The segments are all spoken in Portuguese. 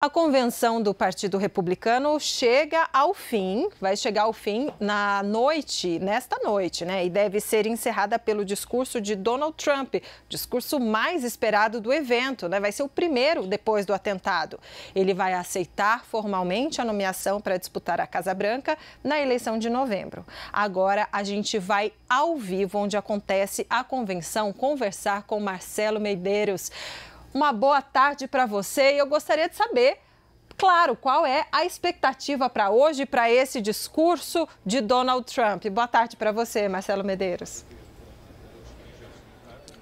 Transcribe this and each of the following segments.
A convenção do Partido Republicano chega ao fim, vai chegar ao fim na noite, nesta noite, né? E deve ser encerrada pelo discurso de Donald Trump, discurso mais esperado do evento, né? Vai ser o primeiro depois do atentado. Ele vai aceitar formalmente a nomeação para disputar a Casa Branca na eleição de novembro. Agora a gente vai ao vivo onde acontece a convenção conversar com Marcelo Medeiros uma boa tarde para você e eu gostaria de saber, claro, qual é a expectativa para hoje, para esse discurso de Donald Trump. Boa tarde para você, Marcelo Medeiros.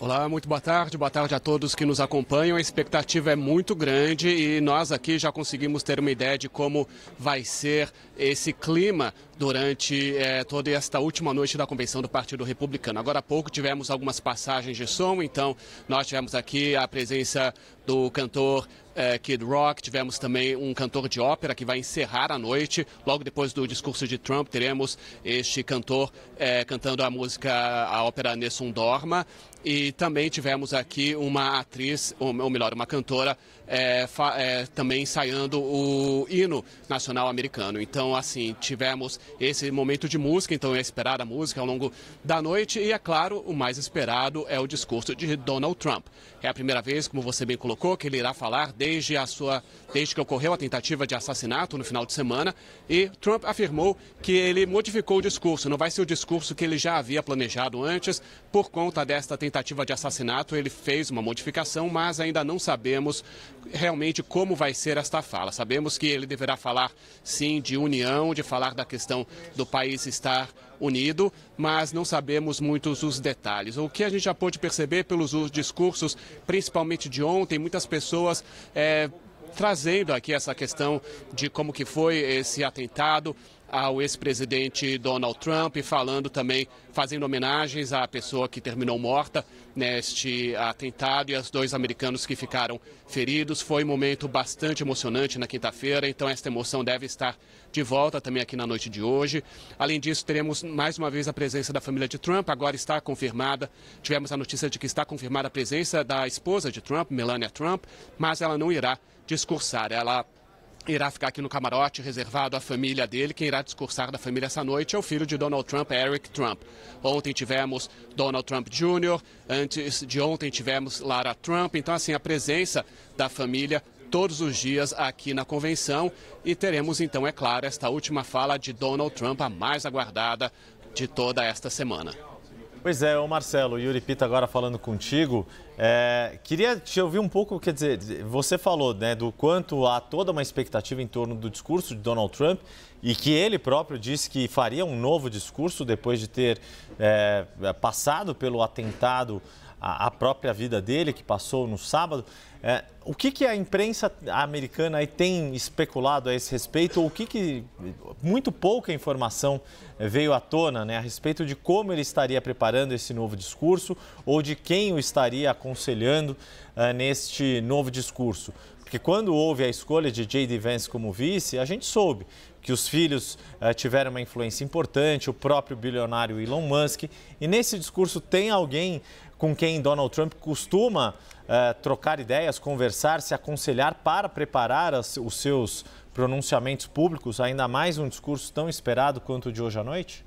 Olá, muito boa tarde, boa tarde a todos que nos acompanham. A expectativa é muito grande e nós aqui já conseguimos ter uma ideia de como vai ser esse clima durante eh, toda esta última noite da convenção do Partido Republicano. Agora há pouco tivemos algumas passagens de som, então nós tivemos aqui a presença do cantor é, Kid Rock, tivemos também um cantor de ópera que vai encerrar a noite. Logo depois do discurso de Trump, teremos este cantor é, cantando a música, a ópera Nessun Dorma. E também tivemos aqui uma atriz, ou melhor, uma cantora é, é, também ensaiando o hino nacional americano. Então, assim, tivemos esse momento de música, então é esperada a música ao longo da noite e, é claro, o mais esperado é o discurso de Donald Trump. É a primeira vez, como você bem colocou, que ele irá falar desde a sua desde que ocorreu a tentativa de assassinato no final de semana e Trump afirmou que ele modificou o discurso, não vai ser o discurso que ele já havia planejado antes por conta desta tentativa de assassinato, ele fez uma modificação, mas ainda não sabemos realmente como vai ser esta fala. Sabemos que ele deverá falar, sim, de união, de falar da questão do país estar unido, mas não sabemos muitos os detalhes. O que a gente já pôde perceber pelos discursos, principalmente de ontem, muitas pessoas. É, trazendo aqui essa questão de como que foi esse atentado, ao ex-presidente Donald Trump, falando também, fazendo homenagens à pessoa que terminou morta neste atentado e aos dois americanos que ficaram feridos. Foi um momento bastante emocionante na quinta-feira, então esta emoção deve estar de volta também aqui na noite de hoje. Além disso, teremos mais uma vez a presença da família de Trump, agora está confirmada. Tivemos a notícia de que está confirmada a presença da esposa de Trump, Melania Trump, mas ela não irá discursar. Ela irá ficar aqui no camarote reservado à família dele. Quem irá discursar da família essa noite é o filho de Donald Trump, Eric Trump. Ontem tivemos Donald Trump Jr., antes de ontem tivemos Lara Trump. Então, assim, a presença da família todos os dias aqui na convenção. E teremos, então, é claro, esta última fala de Donald Trump, a mais aguardada de toda esta semana. Pois é, o Marcelo, Yuri Pita agora falando contigo. É, queria te ouvir um pouco, quer dizer, você falou né, do quanto há toda uma expectativa em torno do discurso de Donald Trump e que ele próprio disse que faria um novo discurso depois de ter é, passado pelo atentado à própria vida dele, que passou no sábado. É, o que, que a imprensa americana aí tem especulado a esse respeito? Ou o que, que muito pouca informação é, veio à tona né, a respeito de como ele estaria preparando esse novo discurso ou de quem o estaria aconselhando uh, neste novo discurso? Porque quando houve a escolha de J.D. Vance como vice, a gente soube que os filhos uh, tiveram uma influência importante, o próprio bilionário Elon Musk. E nesse discurso tem alguém com quem Donald Trump costuma é, trocar ideias, conversar, se aconselhar para preparar as, os seus pronunciamentos públicos, ainda mais um discurso tão esperado quanto o de hoje à noite?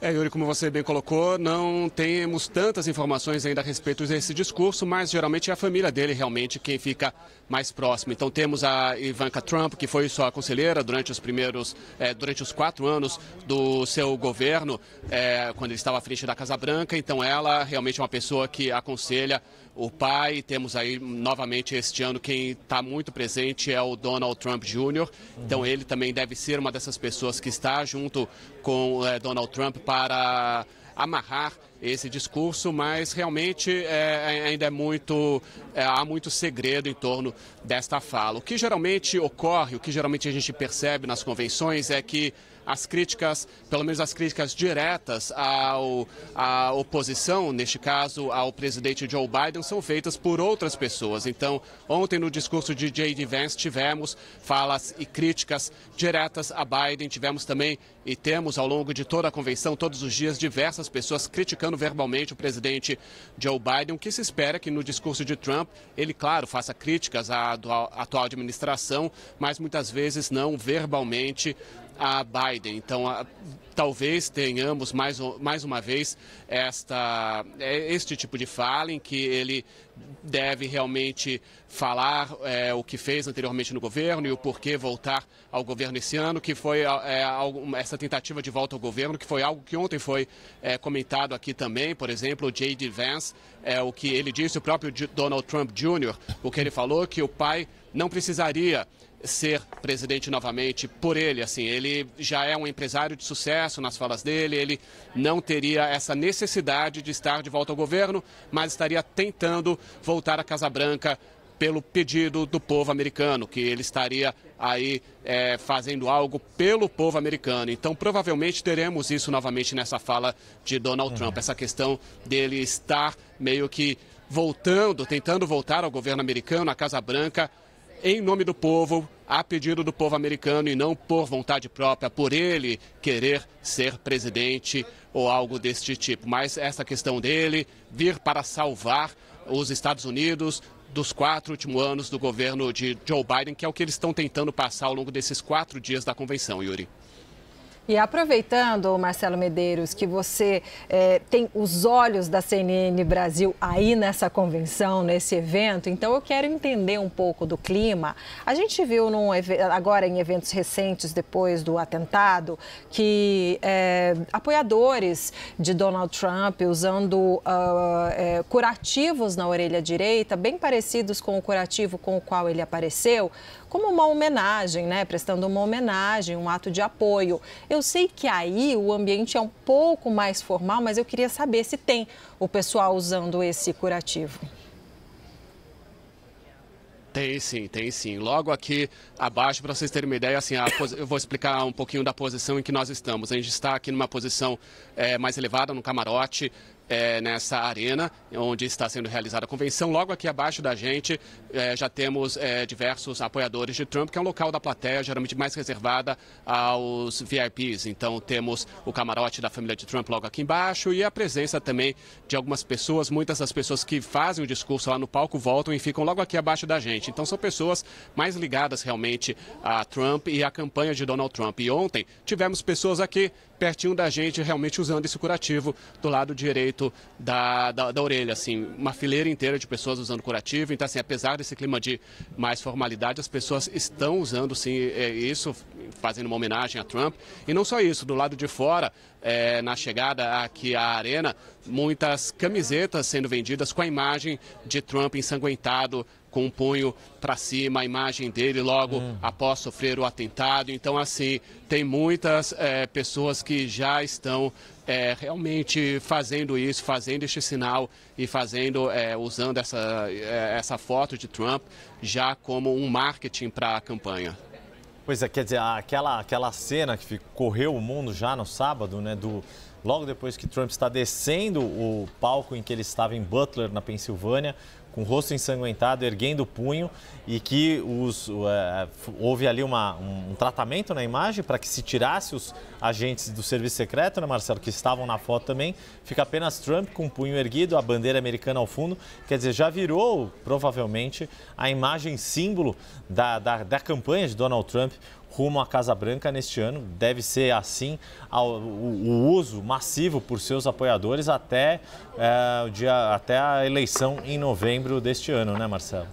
É, Yuri, como você bem colocou, não temos tantas informações ainda a respeito desse discurso, mas geralmente é a família dele realmente quem fica mais próximo. Então temos a Ivanka Trump, que foi sua conselheira durante os primeiros, é, durante os quatro anos do seu governo, é, quando ele estava à frente da Casa Branca. Então ela realmente é uma pessoa que aconselha o pai, temos aí novamente este ano quem está muito presente é o Donald Trump Jr. Então ele também deve ser uma dessas pessoas que está junto com é, Donald Trump para amarrar esse discurso, mas realmente é, é, ainda é muito, é, há muito segredo em torno desta fala. O que geralmente ocorre, o que geralmente a gente percebe nas convenções é que as críticas, pelo menos as críticas diretas ao, à oposição, neste caso ao presidente Joe Biden, são feitas por outras pessoas. Então, ontem no discurso de J.D. Vance tivemos falas e críticas diretas a Biden, tivemos também e temos ao longo de toda a convenção, todos os dias, diversas pessoas criticando atacando verbalmente o presidente Joe Biden, o que se espera que no discurso de Trump ele, claro, faça críticas à atual administração, mas muitas vezes não verbalmente a Biden. Então, a, talvez tenhamos mais, mais uma vez esta, é, este tipo de fala em que ele deve realmente falar é, o que fez anteriormente no governo e o porquê voltar ao governo esse ano, que foi é, é essa tentativa de volta ao governo, que foi algo que ontem foi é, comentado aqui também, por exemplo, o J.D. Vance, é, o que ele disse, o próprio Donald Trump Jr., o que ele falou, que o pai não precisaria ser presidente novamente por ele. Assim, ele já é um empresário de sucesso nas falas dele, ele não teria essa necessidade de estar de volta ao governo, mas estaria tentando voltar à Casa Branca pelo pedido do povo americano, que ele estaria aí é, fazendo algo pelo povo americano. Então, provavelmente teremos isso novamente nessa fala de Donald Trump, uhum. essa questão dele estar meio que voltando, tentando voltar ao governo americano, à Casa Branca em nome do povo, a pedido do povo americano e não por vontade própria, por ele querer ser presidente ou algo deste tipo. Mas essa questão dele vir para salvar os Estados Unidos dos quatro últimos anos do governo de Joe Biden, que é o que eles estão tentando passar ao longo desses quatro dias da convenção, Yuri. E aproveitando, Marcelo Medeiros, que você eh, tem os olhos da CNN Brasil aí nessa convenção, nesse evento, então eu quero entender um pouco do clima. A gente viu num, agora em eventos recentes, depois do atentado, que eh, apoiadores de Donald Trump usando uh, curativos na orelha direita, bem parecidos com o curativo com o qual ele apareceu, como uma homenagem, né? Prestando uma homenagem, um ato de apoio. Eu sei que aí o ambiente é um pouco mais formal, mas eu queria saber se tem o pessoal usando esse curativo. Tem sim, tem sim. Logo aqui abaixo, para vocês terem uma ideia, assim, eu vou explicar um pouquinho da posição em que nós estamos. A gente está aqui numa posição é, mais elevada, no camarote é, nessa arena onde está sendo realizada a convenção. Logo aqui abaixo da gente é, já temos é, diversos apoiadores de Trump, que é um local da plateia geralmente mais reservada aos VIPs. Então temos o camarote da família de Trump logo aqui embaixo e a presença também de algumas pessoas. Muitas das pessoas que fazem o discurso lá no palco voltam e ficam logo aqui abaixo da gente. Então são pessoas mais ligadas realmente a Trump e à campanha de Donald Trump. E ontem tivemos pessoas aqui pertinho da gente, realmente usando esse curativo do lado direito da, da, da orelha, assim, uma fileira inteira de pessoas usando curativo. Então, assim, apesar desse clima de mais formalidade, as pessoas estão usando, sim, é, isso, fazendo uma homenagem a Trump. E não só isso, do lado de fora, é, na chegada aqui à arena, muitas camisetas sendo vendidas com a imagem de Trump ensanguentado com um punho para cima a imagem dele logo é. após sofrer o atentado. Então, assim, tem muitas é, pessoas que já estão é, realmente fazendo isso, fazendo este sinal e fazendo, eh, usando essa, essa foto de Trump já como um marketing para a campanha. Pois é, quer dizer, aquela, aquela cena que ficou, correu o mundo já no sábado, né, do, logo depois que Trump está descendo o palco em que ele estava em Butler, na Pensilvânia, com o rosto ensanguentado, erguendo o punho e que os, uh, houve ali uma, um tratamento na imagem para que se tirasse os agentes do serviço secreto, né, Marcelo, que estavam na foto também. Fica apenas Trump com o punho erguido, a bandeira americana ao fundo. Quer dizer, já virou provavelmente a imagem símbolo da, da, da campanha de Donald Trump rumo à Casa Branca neste ano. Deve ser assim ao, o, o, uso massivo por seus apoiadores até, é, o dia, até a eleição em novembro deste ano, né, Marcelo?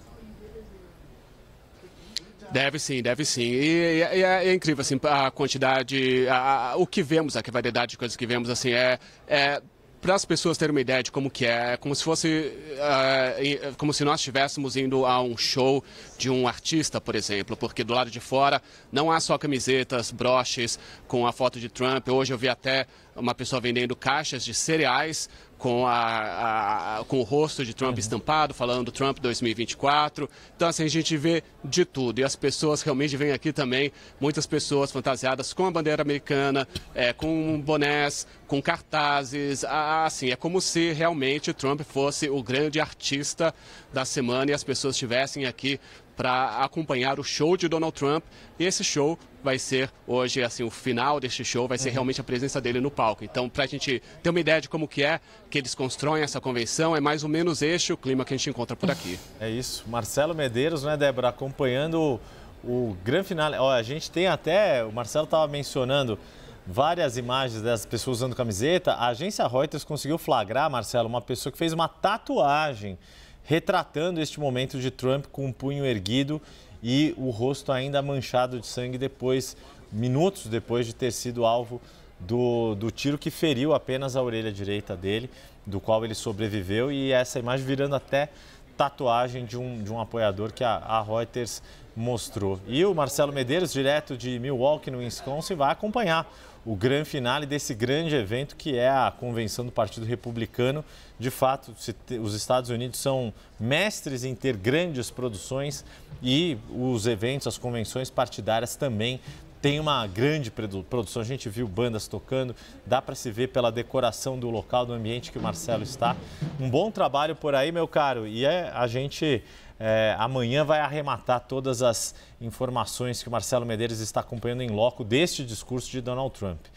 Deve sim, deve sim. E, e, e é, é, incrível assim, a quantidade, a, a, o que vemos a variedade de coisas que vemos assim é, é para as pessoas terem uma ideia de como que é, é como se fosse uh, como se nós estivéssemos indo a um show de um artista, por exemplo, porque do lado de fora não há só camisetas, broches com a foto de Trump. Hoje eu vi até uma pessoa vendendo caixas de cereais com, a, a, com o rosto de Trump uhum. estampado, falando Trump 2024. Então, assim, a gente vê de tudo. E as pessoas realmente vêm aqui também, muitas pessoas fantasiadas com a bandeira americana, é, com bonés, com cartazes. Ah, ah, assim, é como se realmente Trump fosse o grande artista da semana e as pessoas estivessem aqui para acompanhar o show de Donald Trump. E esse show vai ser hoje, assim, o final deste show vai ser uhum. realmente a presença dele no palco. Então, para a gente ter uma ideia de como que é que eles constroem essa convenção, é mais ou menos este o clima que a gente encontra por aqui. É isso. Marcelo Medeiros, né, Débora, acompanhando o grande final. Olha a gente tem até, o Marcelo estava mencionando várias imagens das pessoas usando camiseta. A agência Reuters conseguiu flagrar, Marcelo, uma pessoa que fez uma tatuagem retratando este momento de Trump com o um punho erguido e o rosto ainda manchado de sangue depois, minutos depois de ter sido alvo do, do tiro que feriu apenas a orelha direita dele, do qual ele sobreviveu, e essa imagem virando até tatuagem de um, de um apoiador que a, a Reuters mostrou. E o Marcelo Medeiros, direto de Milwaukee, no Wisconsin, vai acompanhar o grande finale desse grande evento que é a convenção do Partido Republicano. De fato, os Estados Unidos são mestres em ter grandes produções e os eventos, as convenções partidárias também tem uma grande produção, a gente viu bandas tocando, dá para se ver pela decoração do local, do ambiente que o Marcelo está. Um bom trabalho por aí, meu caro, e é, a gente é, amanhã vai arrematar todas as informações que o Marcelo Medeiros está acompanhando em loco deste discurso de Donald Trump.